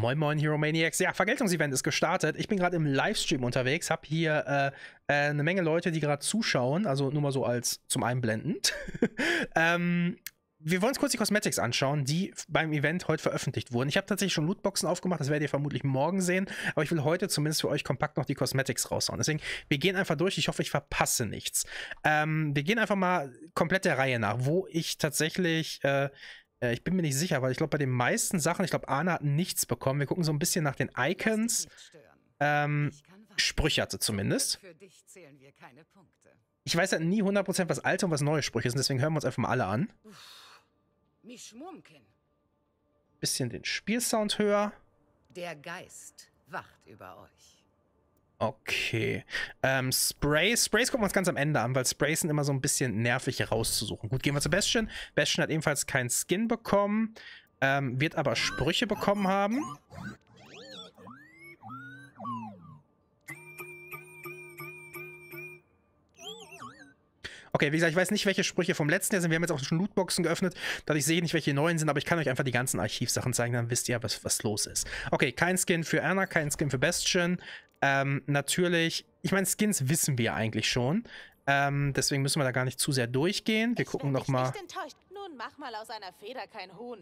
Moin Moin Hero Maniacs. Ja, Vergeltungsevent ist gestartet. Ich bin gerade im Livestream unterwegs, habe hier äh, äh, eine Menge Leute, die gerade zuschauen, also nur mal so als zum Einblenden. ähm, wir wollen uns kurz die Cosmetics anschauen, die beim Event heute veröffentlicht wurden. Ich habe tatsächlich schon Lootboxen aufgemacht, das werdet ihr vermutlich morgen sehen, aber ich will heute zumindest für euch kompakt noch die Cosmetics raushauen. Deswegen, wir gehen einfach durch. Ich hoffe, ich verpasse nichts. Ähm, wir gehen einfach mal komplett der Reihe nach, wo ich tatsächlich äh, äh, ich bin mir nicht sicher, weil ich glaube, bei den meisten Sachen, ich glaube, Ana hat nichts bekommen. Wir gucken so ein bisschen nach den Icons. Ähm, Sprüche hatte zumindest. Ich weiß halt nie 100%, was alte und was neue Sprüche sind, deswegen hören wir uns einfach mal alle an. Bisschen den Spielsound höher. Der Geist wacht über euch. Okay. Ähm, Sprays. Sprays gucken wir uns ganz am Ende an, weil Sprays sind immer so ein bisschen nervig herauszusuchen. Gut, gehen wir zu Bastion. Bastion hat ebenfalls keinen Skin bekommen, ähm, wird aber Sprüche bekommen haben. Okay, wie gesagt, ich weiß nicht, welche Sprüche vom letzten Jahr sind. Wir haben jetzt auch schon Lootboxen geöffnet. Dadurch sehe ich nicht, welche neuen sind, aber ich kann euch einfach die ganzen Archivsachen zeigen, dann wisst ihr, was, was los ist. Okay, kein Skin für Anna, kein Skin für Bastion. Ähm, natürlich, ich meine, Skins wissen wir eigentlich schon. Ähm, deswegen müssen wir da gar nicht zu sehr durchgehen. Wir ich gucken nochmal. Nun mach mal aus einer Feder kein Huhn.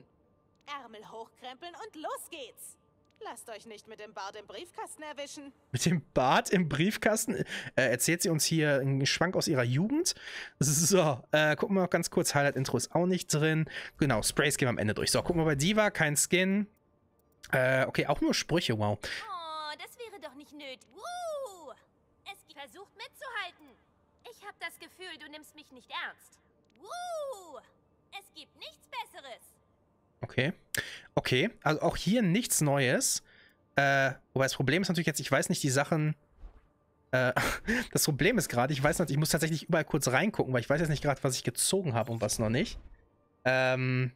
Ärmel hochkrempeln und los geht's. Lasst euch nicht mit dem Bart im Briefkasten erwischen. Mit dem Bart im Briefkasten? Äh, erzählt sie uns hier einen Schwank aus ihrer Jugend? So, äh, gucken wir noch ganz kurz. Highlight-Intro ist auch nicht drin. Genau, Sprays gehen wir am Ende durch. So, gucken wir bei Diva. Kein Skin. Äh, okay, auch nur Sprüche, wow. Oh nötig. Woo! Es versucht mitzuhalten. Ich habe das Gefühl, du nimmst mich nicht ernst. Woo! Es gibt nichts Besseres. Okay. Okay, also auch hier nichts Neues. Äh, wobei das Problem ist natürlich jetzt, ich weiß nicht, die Sachen... Äh, das Problem ist gerade, ich weiß nicht, ich muss tatsächlich überall kurz reingucken, weil ich weiß jetzt nicht gerade, was ich gezogen habe und was noch nicht. Ähm,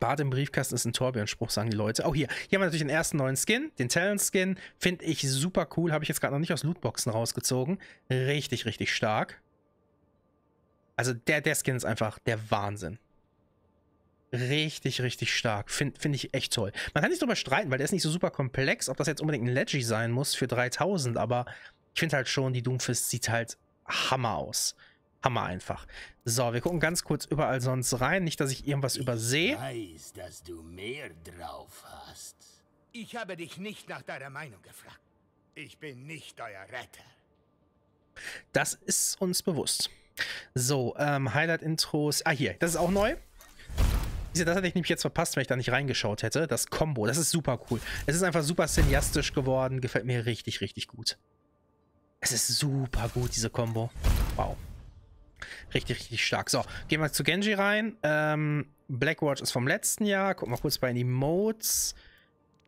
Bart im Briefkasten ist ein Torbjörn-Spruch, sagen die Leute. Auch oh, hier. Hier haben wir natürlich den ersten neuen Skin, den Talent-Skin. Finde ich super cool. Habe ich jetzt gerade noch nicht aus Lootboxen rausgezogen. Richtig, richtig stark. Also der, der Skin ist einfach der Wahnsinn. Richtig, richtig stark. Finde find ich echt toll. Man kann nicht drüber streiten, weil der ist nicht so super komplex, ob das jetzt unbedingt ein Leggy sein muss für 3000, aber ich finde halt schon, die Doomfist sieht halt Hammer aus. Hammer einfach. So, wir gucken ganz kurz überall sonst rein. Nicht, dass ich irgendwas übersehe. Ich weiß, dass du mehr drauf hast. Ich habe dich nicht nach deiner Meinung gefragt. Ich bin nicht euer Retter. Das ist uns bewusst. So, ähm, Highlight-Intros. Ah, hier, das ist auch neu. Das hätte ich nämlich jetzt verpasst, wenn ich da nicht reingeschaut hätte. Das Combo, das ist super cool. Es ist einfach super cineastisch geworden. Gefällt mir richtig, richtig gut. Es ist super gut, diese Combo. Wow. Richtig, richtig stark. So, gehen wir zu Genji rein. Ähm, Blackwatch ist vom letzten Jahr. Guck mal kurz bei den Emotes.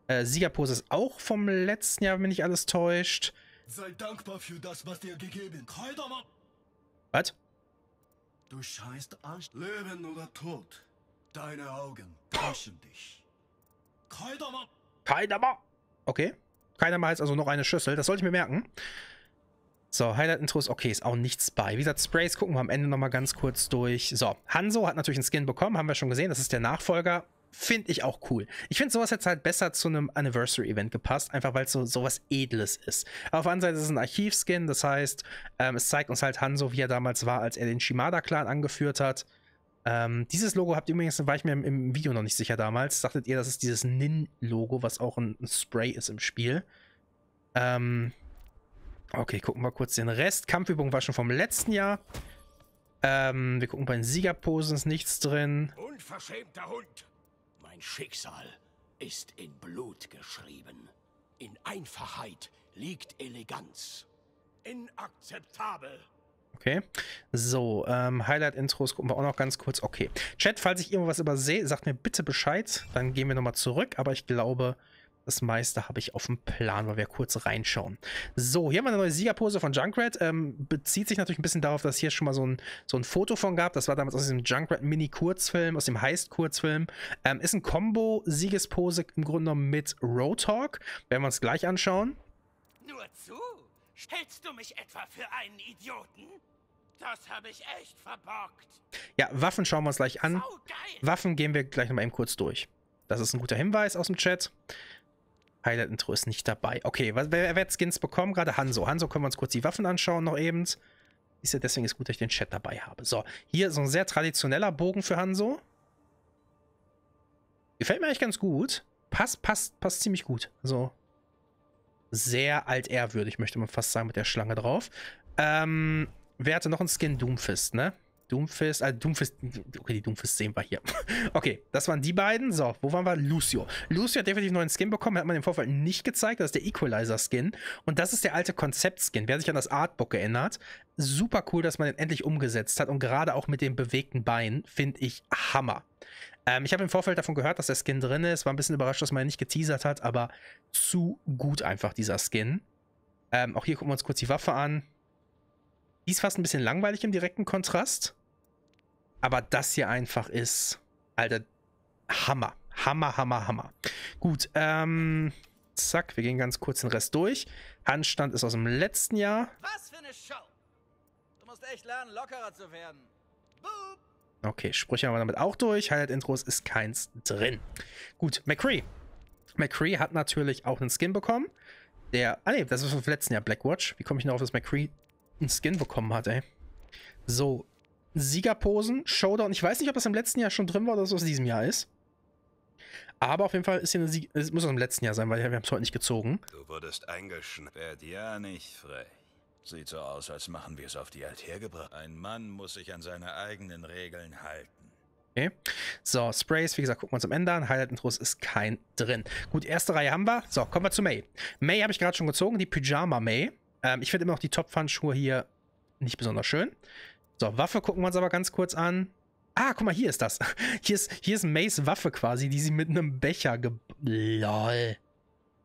Äh, Siegerpose ist auch vom letzten Jahr, wenn ich alles täuscht. Sei dankbar für das, was dir gegeben. Was? Du scheinst an Leben oder Tod. Deine Augen täuschen dich. Kaidama. Kaidama. Okay. Kaidama heißt also noch eine Schüssel. Das sollte ich mir merken. So, Highlight-Intros, okay, ist auch nichts bei. Wie gesagt, Sprays gucken wir am Ende nochmal ganz kurz durch. So, Hanzo hat natürlich einen Skin bekommen, haben wir schon gesehen, das ist der Nachfolger. Finde ich auch cool. Ich finde, sowas hätte halt besser zu einem Anniversary-Event gepasst, einfach weil es so sowas Edles ist. Aber auf der anderen Seite ist es ein Archivskin, das heißt, ähm, es zeigt uns halt Hanzo, wie er damals war, als er den Shimada-Clan angeführt hat. Ähm, dieses Logo habt ihr übrigens, war ich mir im, Video noch nicht sicher damals. Dachtet ihr, das ist dieses Nin-Logo, was auch ein, ein Spray ist im Spiel. Ähm, Okay, gucken wir kurz den Rest. Kampfübung war schon vom letzten Jahr. Ähm, wir gucken bei den Siegerposen, ist nichts drin. Unverschämter Hund! Mein Schicksal ist in Blut geschrieben. In Einfachheit liegt Eleganz. Inakzeptabel. Okay. So, ähm, Highlight-Intros gucken wir auch noch ganz kurz. Okay. Chat, falls ich irgendwas übersehe, sagt mir bitte Bescheid. Dann gehen wir nochmal zurück. Aber ich glaube, das meiste habe ich auf dem Plan, weil wir kurz reinschauen. So, hier haben wir eine neue Siegerpose von Junkrat. Ähm, bezieht sich natürlich ein bisschen darauf, dass es hier schon mal so ein, so ein Foto von gab. Das war damals aus diesem Junkrat-Mini-Kurzfilm, aus dem Heist-Kurzfilm. Ähm, ist ein Combo-Siegespose im Grunde genommen mit Roadhog. Werden wir uns gleich anschauen. Nur zu? Stellst du mich etwa für einen Idioten? Das habe ich echt verbockt. Ja, Waffen schauen wir uns gleich an. Waffen gehen wir gleich nochmal eben kurz durch. Das ist ein guter Hinweis aus dem Chat. Highlight-Intro ist nicht dabei. Okay, wer, wer hat Skins bekommen? Gerade Hanso. Hanso können wir uns kurz die Waffen anschauen noch eben. Ist ja deswegen ist gut, dass ich den Chat dabei habe. So, hier so ein sehr traditioneller Bogen für Hanso. Gefällt mir eigentlich ganz gut. Passt, passt, passt ziemlich gut. So. Sehr altehrwürdig, möchte man fast sagen, mit der Schlange drauf. Ähm, wer hatte noch einen Skin? Doomfist, ne? Doomfist. Also Doomfist. Okay, die Doomfist sehen wir hier. Okay, das waren die beiden. So, wo waren wir? Lucio. Lucio hat definitiv einen neuen Skin bekommen. Hat man im Vorfeld nicht gezeigt. Das ist der Equalizer-Skin. Und das ist der alte Konzept-Skin. Wer sich an das Artbook erinnert. Super cool, dass man den endlich umgesetzt hat. Und gerade auch mit dem bewegten Bein finde ich Hammer. Ähm, ich habe im Vorfeld davon gehört, dass der Skin drin ist. War ein bisschen überrascht, dass man ihn nicht geteasert hat. Aber zu gut einfach dieser Skin. Ähm, auch hier gucken wir uns kurz die Waffe an. Die ist fast ein bisschen langweilig im direkten Kontrast. Aber das hier einfach ist, Alter, Hammer. Hammer, Hammer, Hammer. Gut, ähm, zack, wir gehen ganz kurz den Rest durch. Handstand ist aus dem letzten Jahr. Was für eine Show! Du musst echt lernen, lockerer zu werden. Boop. Okay, Sprüche haben wir damit auch durch. Highlight-Intros ist keins drin. Gut, McCree. McCree hat natürlich auch einen Skin bekommen. Der, ah ne, das ist vom letzten Jahr Blackwatch. Wie komme ich noch auf, dass McCree einen Skin bekommen hat, ey? So, Siegerposen, Showdown. Ich weiß nicht, ob das im letzten Jahr schon drin war oder so aus diesem Jahr ist. Aber auf jeden Fall ist hier eine Sieg. Es muss aus dem letzten Jahr sein, weil wir haben es heute nicht gezogen. Du wurdest eingeschnappt. Werd ja nicht frech. Sieht so aus, als machen wir es auf die Altäre gebracht. Ein Mann muss sich an seine eigenen Regeln halten. Okay. So, Sprays, wie gesagt, gucken wir uns am Ende an. Highlight-Intros ist kein drin. Gut, erste Reihe haben wir. So, kommen wir zu May. May habe ich gerade schon gezogen, die Pyjama May. Ähm, ich finde immer noch die top fun hier nicht besonders schön. So, Waffe gucken wir uns aber ganz kurz an. Ah, guck mal, hier ist das. Hier ist, hier ist Mays Waffe quasi, die sie mit einem Becher ge... Lol.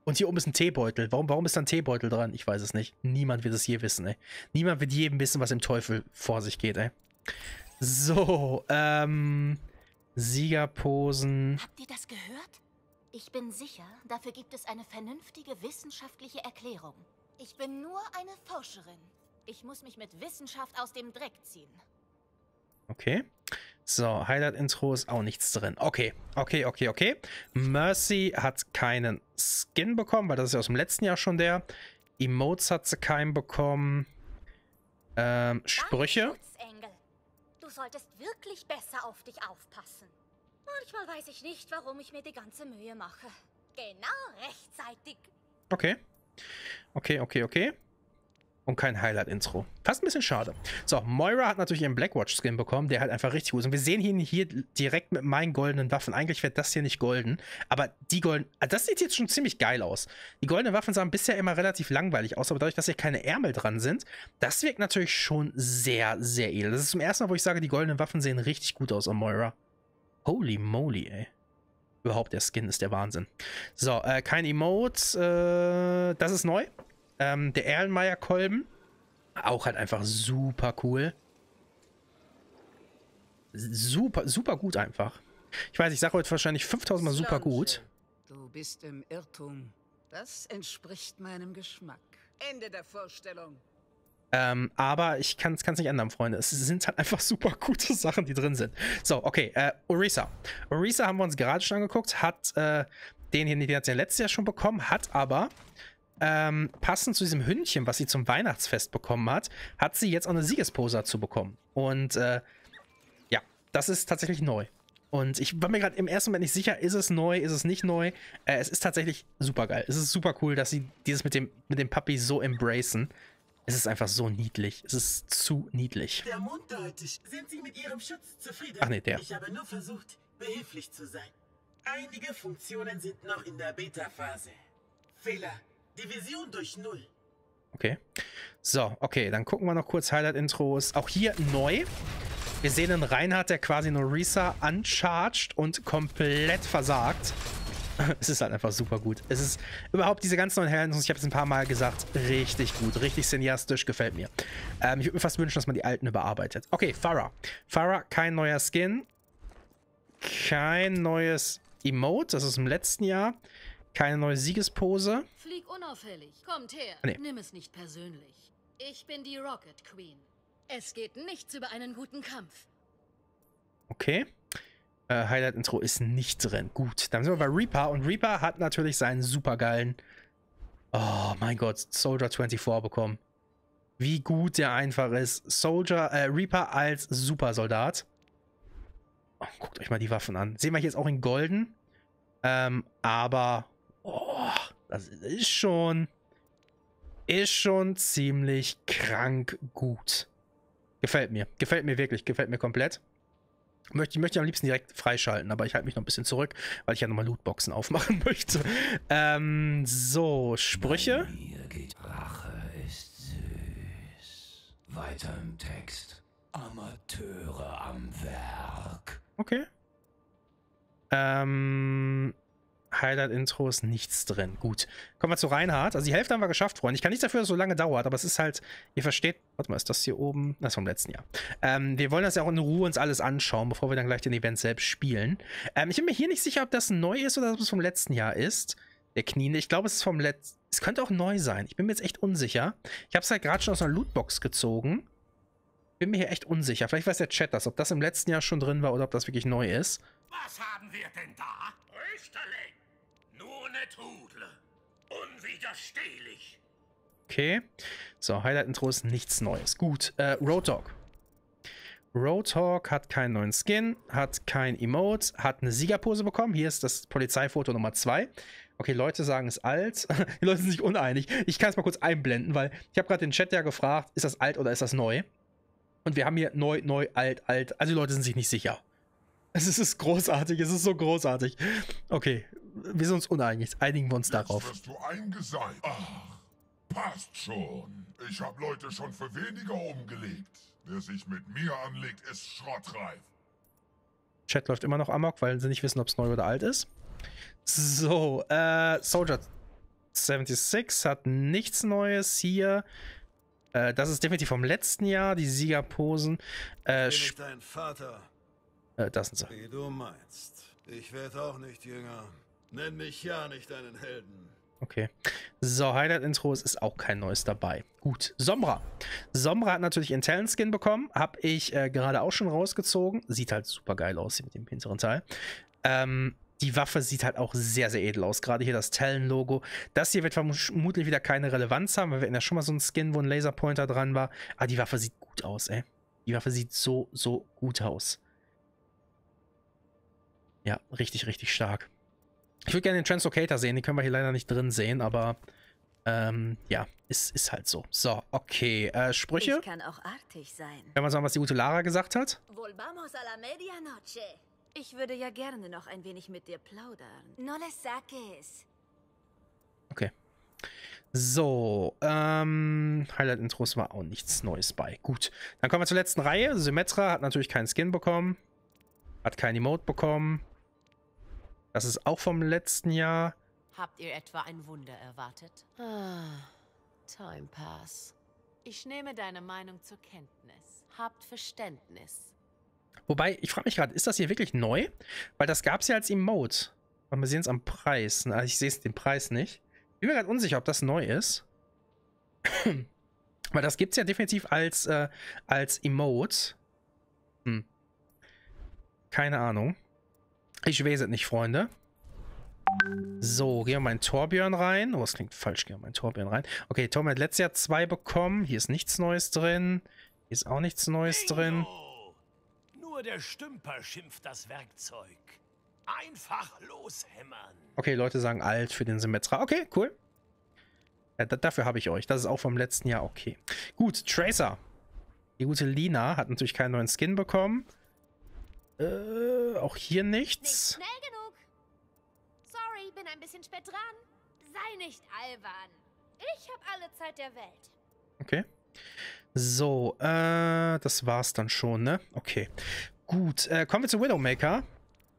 Und hier oben ist ein Teebeutel. Warum, warum ist da ein Teebeutel dran? Ich weiß es nicht. Niemand wird es je wissen, ey. Niemand wird jedem wissen, was im Teufel vor sich geht, ey. So, ähm... Siegerposen. Habt ihr das gehört? Ich bin sicher, dafür gibt es eine vernünftige wissenschaftliche Erklärung. Ich bin nur eine Forscherin. Ich muss mich mit Wissenschaft aus dem Dreck ziehen. Okay. So, Highlight-Intro ist auch nichts drin. Okay, okay, okay, okay. Mercy hat keinen Skin bekommen, weil das ist ja aus dem letzten Jahr schon der. Emotes hat sie keinen bekommen. Ähm, Sprüche. Du solltest wirklich besser auf dich aufpassen. Manchmal weiß ich nicht, warum ich mir die ganze Mühe mache. Genau rechtzeitig. Okay. Okay, okay, okay und kein Highlight-Intro. Fast ein bisschen schade. So, Moira hat natürlich ihren Blackwatch-Skin bekommen, der halt einfach richtig gut ist. Und wir sehen ihn hier direkt mit meinen goldenen Waffen. Eigentlich wäre das hier nicht golden, aber die golden... Also das sieht jetzt schon ziemlich geil aus. Die goldenen Waffen sahen bisher immer relativ langweilig aus, aber dadurch, dass hier keine Ärmel dran sind, das wirkt natürlich schon sehr, sehr edel. Das ist zum ersten Mal, wo ich sage, die goldenen Waffen sehen richtig gut aus an Moira. Holy moly, ey. Überhaupt, der Skin ist der Wahnsinn. So, äh, kein Emote. Äh, das ist neu. Ähm, der Erlenmeyer-Kolben. Auch halt einfach super cool. Super, super gut einfach. Ich weiß, ich sage heute wahrscheinlich 5000 Mal super gut. Du bist im Irrtum. Das entspricht meinem Geschmack. Ende der Vorstellung. Ähm, aber ich kann es nicht ändern, Freunde. Es sind halt einfach super gute Sachen, die drin sind. So, okay, äh, Orisa. Orisa haben wir uns gerade schon angeguckt, hat äh, den hier, den hat sie letztes Jahr schon bekommen, hat aber ähm, passend zu diesem Hündchen, was sie zum Weihnachtsfest bekommen hat, hat sie jetzt auch eine Siegesposa dazu bekommen. Und äh, ja, das ist tatsächlich neu. Und ich war mir gerade im ersten Moment nicht sicher, ist es neu, ist es nicht neu. Äh, es ist tatsächlich super geil. Es ist super cool, dass sie dieses mit dem, mit dem Puppy so embracen. Es ist einfach so niedlich. Es ist zu niedlich. Der Mond deutlich. Sind Sie mit Ihrem Schutz zufrieden? Ach nee, der. Ich habe nur versucht, behilflich zu sein. Einige Funktionen sind noch in der Beta-Phase. Fehler Division durch Null. Okay. So, okay, dann gucken wir noch kurz Highlight-Intros. Auch hier neu. Wir sehen einen Reinhard, der quasi Norisa uncharged und komplett versagt. es ist halt einfach super gut. Es ist überhaupt diese ganzen neuen highlight ich habe es ein paar Mal gesagt, richtig gut, richtig cineastisch, gefällt mir. Ähm, ich würde mir fast wünschen, dass man die alten überarbeitet. Okay, Farah. Farah, kein neuer Skin. Kein neues Emote, das ist im letzten Jahr. Keine neue Siegespose. Flieg unauffällig. Kommt her. Nee. Nimm es nicht persönlich. Ich bin die Rocket Queen. Es geht nichts über einen guten Kampf. Okay. Äh, Highlight-Intro ist nicht drin. Gut, dann sind wir bei Reaper. Und Reaper hat natürlich seinen supergeilen... Oh mein Gott, Soldier 24 bekommen. Wie gut der einfach ist. Soldier, äh, Reaper als Supersoldat. Oh, guckt euch mal die Waffen an. Sehen wir hier jetzt auch in golden. Ähm, aber Oh, das ist schon. Ist schon ziemlich krank gut. Gefällt mir. Gefällt mir wirklich. Gefällt mir komplett. Möchte, ich möchte am liebsten direkt freischalten, aber ich halte mich noch ein bisschen zurück, weil ich ja nochmal Lootboxen aufmachen möchte. Ähm, so, Sprüche. Mir geht Rache ist süß. Weiter im Text. Amateure am Werk. Okay. Ähm, Highlight-Intros nichts drin. Gut. Kommen wir zu Reinhard. Also die Hälfte haben wir geschafft, Freunde. Ich kann nicht dafür, dass es so lange dauert, aber es ist halt, ihr versteht, warte mal, ist das hier oben? Das ist vom letzten Jahr. Ähm, wir wollen das ja auch in Ruhe uns alles anschauen, bevor wir dann gleich den Event selbst spielen. Ähm, ich bin mir hier nicht sicher, ob das neu ist oder ob es vom letzten Jahr ist. Der Knien. Ich glaube, es ist vom letzten. Es könnte auch neu sein. Ich bin mir jetzt echt unsicher. Ich habe es halt gerade schon aus einer Lootbox gezogen. Bin mir hier echt unsicher. Vielleicht weiß der Chat das, ob das im letzten Jahr schon drin war oder ob das wirklich neu ist. Was haben wir denn da? Österlich! Betthudler. Unwiderstehlich. Okay. So, Highlight-Intro ist nichts Neues. Gut, äh, Road Dog. Roadhog hat keinen neuen Skin, hat kein Emote, hat eine Siegerpose bekommen. Hier ist das Polizeifoto Nummer 2. Okay, Leute sagen es alt. Die Leute sind sich uneinig. Ich kann es mal kurz einblenden, weil ich habe gerade den Chat ja gefragt, ist das alt oder ist das neu? Und wir haben hier neu, neu, alt, alt. Also die Leute sind sich nicht sicher. Es ist großartig, es ist so großartig. Okay, wir sind uns uneinig. Einigen wir uns Jetzt darauf. Wirst du eingeseit. Ach, passt schon. Ich habe Leute schon für weniger umgelegt. Wer sich mit mir anlegt, ist schrottreif. Chat läuft immer noch amok, weil sie nicht wissen, ob es neu oder alt ist. So, äh, Soldier 76 hat nichts Neues hier. Äh, das ist definitiv vom letzten Jahr, die Siegerposen. Äh, ich dein Vater. Äh, das sind sie. Wie du meinst. Ich werde auch nicht jünger. Nenn mich ja nicht einen Helden. Okay. So, Highlight-Intro, es ist auch kein neues dabei. Gut, Sombra. Sombra hat natürlich einen Talent-Skin bekommen. Habe ich äh, gerade auch schon rausgezogen. Sieht halt super geil aus hier mit dem hinteren Teil. Ähm, die Waffe sieht halt auch sehr, sehr edel aus. Gerade hier das Talon-Logo. Das hier wird vermutlich wieder keine Relevanz haben, weil wir hatten ja schon mal so einen Skin, wo ein Laserpointer dran war. Aber ah, die Waffe sieht gut aus, ey. Die Waffe sieht so, so gut aus. Ja, richtig, richtig stark. Ich würde gerne den Translocator sehen, den können wir hier leider nicht drin sehen, aber ähm, ja, ist, ist halt so. So, okay. Äh, Sprüche? Ich kann auch artig sein. Können wir sagen, was die gute Lara gesagt hat? Volvamos a la medianoche. Ich würde ja gerne noch ein wenig mit dir plaudern. No le saques. Okay. So, ähm, Highlight-Intros war auch nichts Neues bei. Gut, dann kommen wir zur letzten Reihe. Symmetra hat natürlich keinen Skin bekommen, hat kein Emote bekommen, das ist auch vom letzten Jahr. Habt ihr etwa ein Wunder erwartet? Ah, Time Pass. Ich nehme deine Meinung zur Kenntnis. Habt Verständnis. Wobei, ich frage mich gerade, ist das hier wirklich neu? Weil das gab es ja als Emote. Aber wir sehen es am Preis. Also ich sehe es den Preis nicht. Bin mir gerade unsicher, ob das neu ist. Weil das gibt es ja definitiv als, äh, als Emote. Hm. Keine Ahnung. Ich weiß es nicht, Freunde. So, gehen wir mal in Torbjörn rein. Oh, das klingt falsch. Gehen wir mal in Torbjörn rein. Okay, Torbjörn hat letztes Jahr zwei bekommen. Hier ist nichts Neues drin. Hier ist auch nichts Neues Bingo! drin. Nur der Stümper schimpft das Werkzeug. Einfach loshämmern. Okay, Leute sagen alt für den Symmetra. Okay, cool. Ja, dafür habe ich euch. Das ist auch vom letzten Jahr okay. Gut, Tracer. Die gute Lina hat natürlich keinen neuen Skin bekommen. Äh, auch hier nichts. Nicht schnell genug. Sorry, bin ein bisschen spät dran. Sei nicht albern. Ich habe alle Zeit der Welt. Okay. So, äh, das war's dann schon, ne? Okay. Gut, äh, kommen wir zu Widowmaker.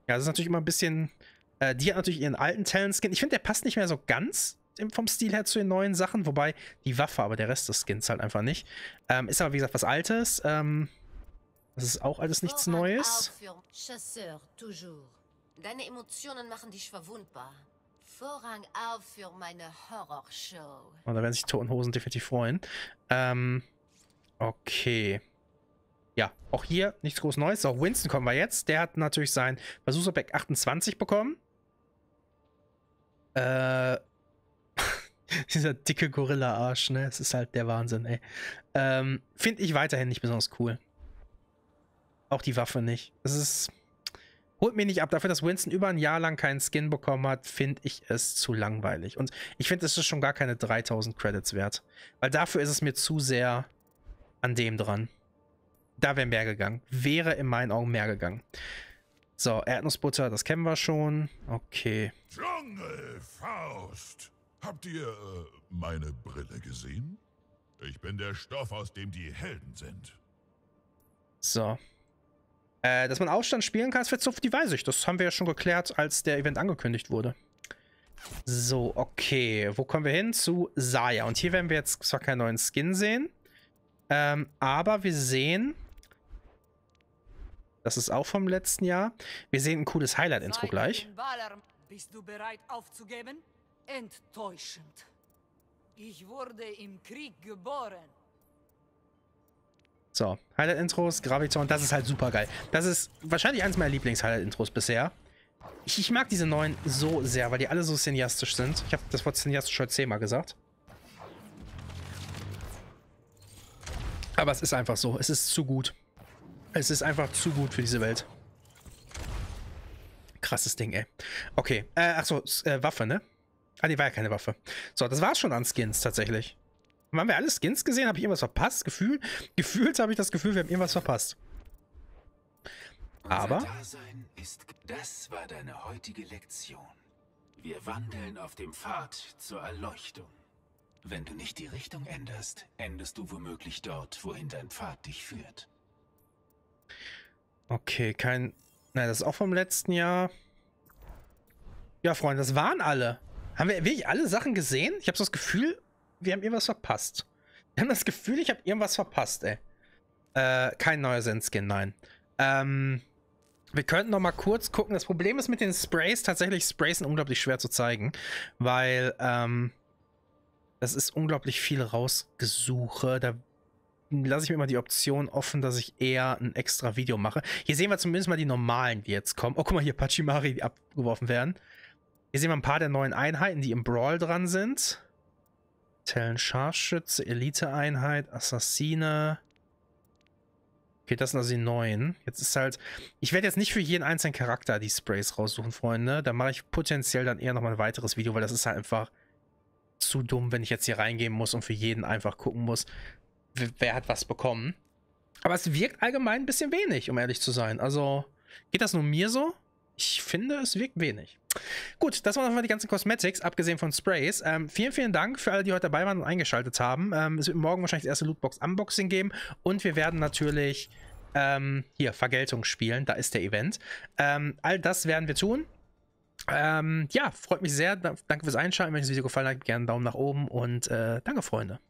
Ja, das ist natürlich immer ein bisschen... Äh, die hat natürlich ihren alten Talent-Skin. Ich finde, der passt nicht mehr so ganz vom Stil her zu den neuen Sachen. Wobei, die Waffe, aber der Rest des Skins halt einfach nicht. Ähm, ist aber, wie gesagt, was Altes. Ähm, das ist auch alles nichts Vorrat Neues. Aufführung, Chasseur, toujours. Deine Emotionen machen dich verwundbar. Vorrang auf für meine Horrorshow. Und oh, da werden sich Totenhosen definitiv freuen. Ähm, okay. Ja, auch hier nichts groß Neues. Auch Winston kommen wir jetzt. Der hat natürlich sein Versuchsobjekt 28 bekommen. Äh, dieser dicke Gorilla-Arsch, ne? Es ist halt der Wahnsinn, ey. Ähm, Finde ich weiterhin nicht besonders cool. Auch die Waffe nicht. Das ist. Holt mir nicht ab. Dafür, dass Winston über ein Jahr lang keinen Skin bekommen hat, finde ich es zu langweilig. Und ich finde, es ist schon gar keine 3000 Credits wert. Weil dafür ist es mir zu sehr an dem dran. Da wäre mehr gegangen. Wäre in meinen Augen mehr gegangen. So, Erdnussbutter, das kennen wir schon. Okay. Dschungelfaust! Habt ihr äh, meine Brille gesehen? Ich bin der Stoff, aus dem die Helden sind. So, äh, dass man Aufstand spielen kann, ist jetzt auf die ich. Das haben wir ja schon geklärt, als der Event angekündigt wurde. So, okay. Wo kommen wir hin? Zu Saya. Und hier werden wir jetzt zwar keinen neuen Skin sehen, ähm, aber wir sehen, das ist auch vom letzten Jahr, wir sehen ein cooles Highlight-Intro gleich. Bist du bereit aufzugeben? Enttäuschend. Ich wurde im Krieg geboren. So, Highlight-Intros, Graviton, das ist halt super geil. Das ist wahrscheinlich eines meiner Lieblings-Highlight-Intros bisher. Ich, ich, mag diese neuen so sehr, weil die alle so cineastisch sind. Ich habe das Wort cineastisch schon zehnmal gesagt. Aber es ist einfach so. Es ist zu gut. Es ist einfach zu gut für diese Welt. Krasses Ding, ey. Okay. Äh, achso, äh, Waffe, ne? Ah, die war ja keine Waffe. So, das war's schon an Skins tatsächlich. Haben wir alle Skins gesehen? Habe ich irgendwas verpasst? Gefühl, gefühlt habe ich das Gefühl, wir haben irgendwas verpasst. Aber... Ist, das war deine heutige Lektion. Wir wandeln auf dem Pfad zur Erleuchtung. Wenn du nicht die Richtung änderst, endest du womöglich dort, wohin dein Pfad dich führt. Okay, kein... Nein, das ist auch vom letzten Jahr. Ja, Freunde, das waren alle. Haben wir wirklich alle Sachen gesehen? Ich habe so das Gefühl, wir haben irgendwas verpasst. Wir haben das Gefühl, ich habe irgendwas verpasst, ey. Äh, kein neuer zen nein. Ähm, wir könnten noch mal kurz gucken. Das Problem ist mit den Sprays, tatsächlich Sprays sind unglaublich schwer zu zeigen, weil, ähm, das ist unglaublich viel rausgesuche. Da lasse ich mir immer die Option offen, dass ich eher ein extra Video mache. Hier sehen wir zumindest mal die normalen, die jetzt kommen. Oh, guck mal hier, Pachimari, die abgeworfen werden. Hier sehen wir ein paar der neuen Einheiten, die im Brawl dran sind. Tellen Scharfschütze, Eliteeinheit, Assassine. Okay, das sind also die neuen. Jetzt ist halt. Ich werde jetzt nicht für jeden einzelnen Charakter die Sprays raussuchen, Freunde. Da mache ich potenziell dann eher nochmal ein weiteres Video, weil das ist halt einfach zu dumm, wenn ich jetzt hier reingehen muss und für jeden einfach gucken muss, wer hat was bekommen. Aber es wirkt allgemein ein bisschen wenig, um ehrlich zu sein. Also, geht das nur mir so? Ich finde, es wirkt wenig. Gut, das waren nochmal die ganzen Cosmetics, abgesehen von Sprays. Ähm, vielen, vielen Dank für alle, die heute dabei waren und eingeschaltet haben. Ähm, es wird morgen wahrscheinlich das erste Lootbox-Unboxing geben und wir werden natürlich ähm, hier Vergeltung spielen. Da ist der Event. Ähm, all das werden wir tun. Ähm, ja, freut mich sehr. Danke fürs Einschalten. Wenn euch das Video gefallen hat, gerne einen Daumen nach oben und äh, danke, Freunde.